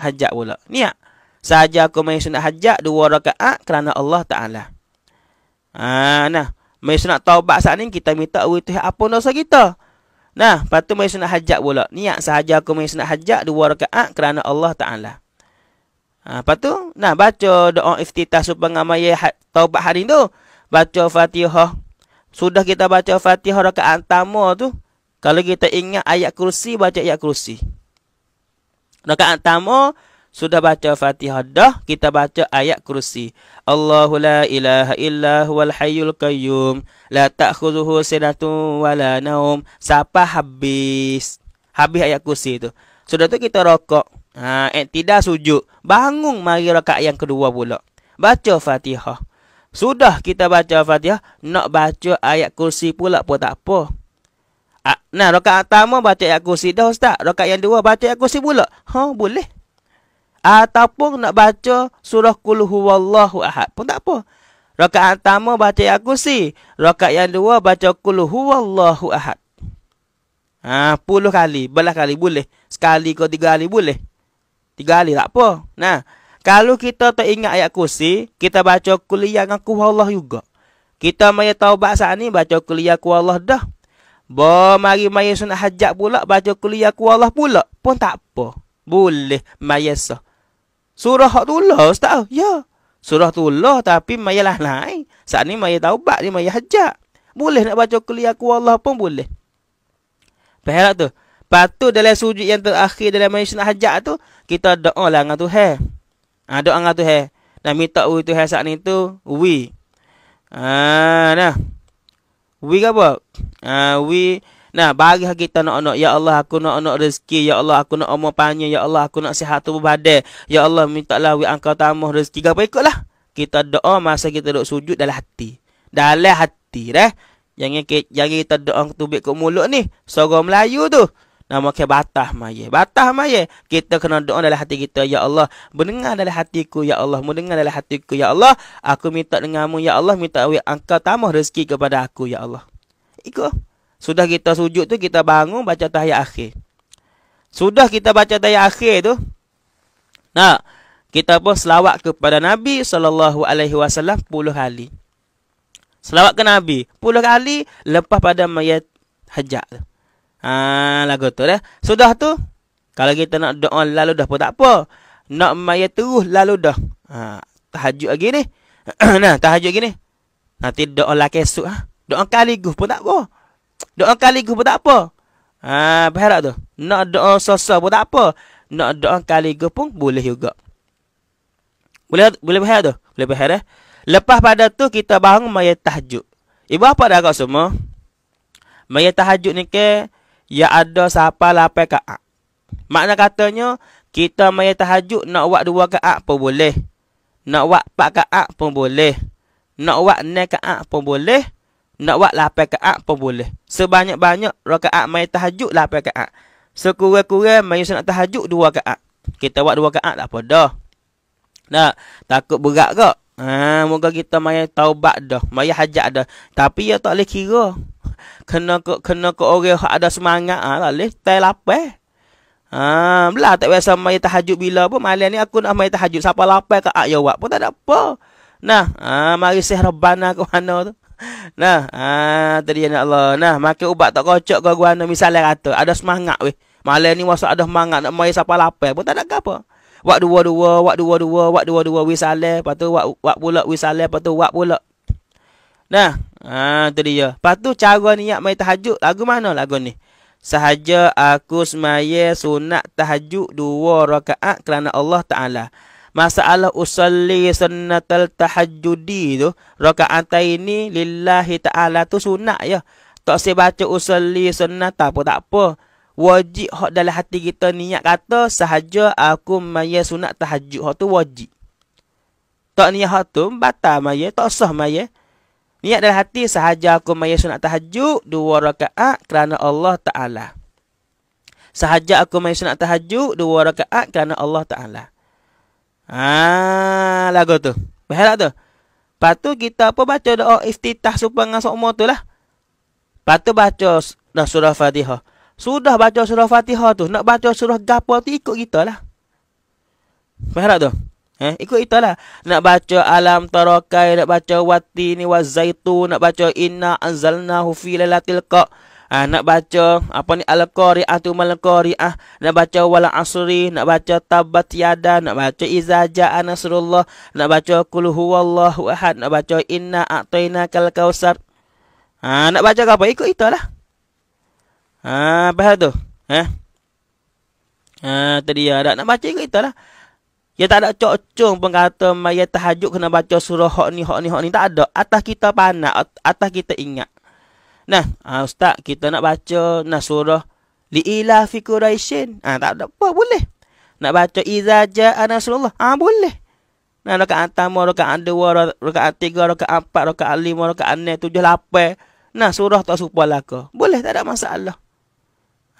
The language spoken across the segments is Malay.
hajat pula. Niat. sahaja aku main sunat hajat dua rakaat kerana Allah Ta'ala. Ha, nah. Main sunat taubat saat ni kita minta awal apa dosa kita. Nah, lepas tu main sunat hajat pula. Niat sahaja aku main sunat hajat dua rakaat kerana Allah Ta'ala. Ha, lepas tu, nah baca doa iftitah supaya ha, taubat hari tu. Baca fatihah. Sudah kita baca fatihah rakaat antama tu. Kalau kita ingat ayat kursi, baca ayat kursi. Rakaat pertama sudah baca Fatihah dah, kita baca ayat kursi. Allahu la ilaha illa huwal hayyul qayyum. La ta'khudhuhu sinatu wa la naum. Siapa habis? Habis ayat kursi tu. Sudah tu kita rokok. Ha, eh, tidak sujud. Bangun mari rakaat yang kedua pula. Baca Fatihah. Sudah kita baca Fatihah, nak baca ayat kursi pula pun tak apa. Ah, nah rakaat pertama baca ayat kursi dah ustaz. Rakaat yang dua baca ayat kursi pula. Ha boleh. Ataupun nak baca surah Qul huwallahu ahad pun tak apa. Rakaat pertama baca ayat kursi, rakaat yang dua baca Qul huwallahu ahad. Ha puluh kali, belah kali boleh. Sekali ke tiga kali boleh. Tiga kali tak apa. Nah, kalau kita tak ingat ayat kursi, kita baca kuliah dengan kuwa Allah juga. Kita mai taubat saat ni baca kuliah kuwa dah. Boh mari maya sunat hajat pula baca kuliah ku Allah pula pun tak apa. Boleh maya sah. Surah hak tu lah ustaz. Ya. Yeah. Surah tu lah tapi maya lah naik. Saat ni maya taubat ni maya hajat. Boleh nak baca kuliah ku Allah pun boleh. Perhatian tu. Patut dalam sujud yang terakhir dalam maya sunat hajat tu kita doa lah dengan Tuhan. Ha, doa dengan Tuhan. Dan minta Tuhan saat ni tu. We. Ah, ha, nah. We ke apa? Uh, we Nah, bagi kita nak anak, ya Allah aku nak anak rezeki, ya Allah aku nak umur panjang, ya Allah aku nak sihat tubuh badai, Ya Allah minta lah we angkat tamah rezeki. Gapo ikutlah. Kita doa masa kita duduk sujud dalam hati. Dalam hati dah. Jangan kita, jangan kita doa tubik ke mulut ni. Sorang Melayu tu. Nama ah, ke batah maya. Batah maya. Kita kena doa dalam hati kita. Ya Allah. Mendengar dalam hatiku. Ya Allah. Mendengar dalam hatiku. Ya Allah. Aku minta denganmu. Ya Allah. Minta angkat tamah rezeki kepada aku. Ya Allah. Ikut. Sudah kita sujud tu. Kita bangun. Baca tahiyat akhir. Sudah kita baca tahiyat akhir tu. Nah. Kita pun selawat kepada Nabi SAW. Puluh kali. Selawat ke Nabi. Puluh kali. Lepas pada mayat hajat tu. Ha, lagu tu dah. Sudah tu. Kalau kita nak doa lalu dah pun tak apa. Nak maya terus lalu dah. Ha, tahajud lagi ni. nah, tahajud lagi ni. Nanti doa lah esok. Ha. Doa kali gus pun tak apa. Doa kali gus pun tak apa. Ha, berharap tu. Nak doa sosok pun tak apa. Nak doa kali gus pun boleh juga. Boleh boleh berharap tu? Boleh berharap. Eh? Lepas pada tu kita bangun maya tahajud. Ibu apa dah kau semua? Maya tahajud ni ke... Kaya ya ada siapa lapai lah ka'a. Makna katanya, kita maya tahajud nak buat dua ka'a pun boleh. Nak buat empat ka'a pun boleh. Nak buat ne ka'a pun boleh. Nak buat lapai ka'a pun boleh. Sebanyak-banyak raka'a maya tahajud lapai lah ka'a. Sekurang-kurang maya nak tahajud dua ka'a. Kita buat dua ka'a tak apa dah. Nah, takut berat kok. Ha, moga kita maya taubat dah. Maya hajat dah. Tapi ya tak boleh kira kena ke kena ke orang ada semangat ah ha, leh tai lapar. Ha, bila tak biasa mai tahajud bila pun malam ni aku nak mai tahajud siapa lapar ke ak jawab pun tak ada apa. Nah, ha, mari sih rebana ke mana tu. Nah, ha, tadi ya Allah. Nah, makan ubat tak kocok ke gua anu misalnya kata ada semangat weh. Malam ni masa ada semangat nak mai siapa lapar pun tak ada apa. Wak dua-dua, wak dua-dua, wak dua-dua wisale, patu wak wak pula wisale, patu wak pula Nah, Ha tu dia. Lepas tu cara niat mai tahajud lagu mana lagu ni? Sahaja aku semaya sunat tahajud dua rakaat kerana Allah Ta'ala. Masalah usalli sunnatal tahajudi tu. Rakaat ini lillahi ta'ala tu sunat ya. Tak saya baca usalli sunnat apa tak apa. Wajib hak dalam hati kita niat kata sahaja aku maya sunat tahajud. Hak tu wajib. Tak niat hak tu batal maya. Tak sah maya. Niat dalam hati sahaja aku maya sunat tahajud dua rakaat kerana Allah Ta'ala. Sahaja aku maya sunat tahajud dua rakaat kerana Allah Ta'ala. Ha, lagu tu. Bahaya tu. Lepas tu kita apa baca doa iftitah supaya dengan sokmo tu lah. Lepas tu baca dah surah fatihah. Sudah baca surah fatihah tu. Nak baca surah gapa tu ikut kita lah. Bahaya tu. Eh, ikut itulah. Nak baca alam tarakai, nak baca wati ni wa zaitu, nak baca inna anzalnahu fi lailatil qadr. Ha, nak baca apa ni al-qari'atu mal ah nak baca wal asri, nak baca tabbat yada, nak baca iza ja'a nasrullah, nak baca qul huwallahu ahad, nak baca inna a'tainakal kausar. Ha, ah, nak baca apa? Ikut itulah. Ah, ha, apa tu? Eh. Ha, tadi ada nak baca ikut itulah. Ya tak ada cocok pun kata mai ya, tahajud kena baca surah hak ni hak ni hak ni tak ada. Atas kita panah, atas kita ingat. Nah, ha, ustaz kita nak baca nah surah li ila fi quraishin. Ah ha, tak ada apa boleh. Nak baca iza jaa rasulullah. Ah ha, boleh. Nah rakaat antama, rakaat dua, rakaat tiga, rakaat empat, rakaat lima, rakaat enam, tujuh, lape. Nah surah tak serupa laka. Boleh tak ada masalah.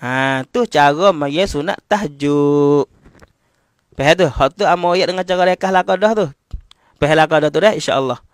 Ha tu cara mai ya, sunat tahajud. Pahal tu. Hak tu amal ah, ayat dengan cara rekah lakadah tu. Pahal lakadah tu dah. InsyaAllah.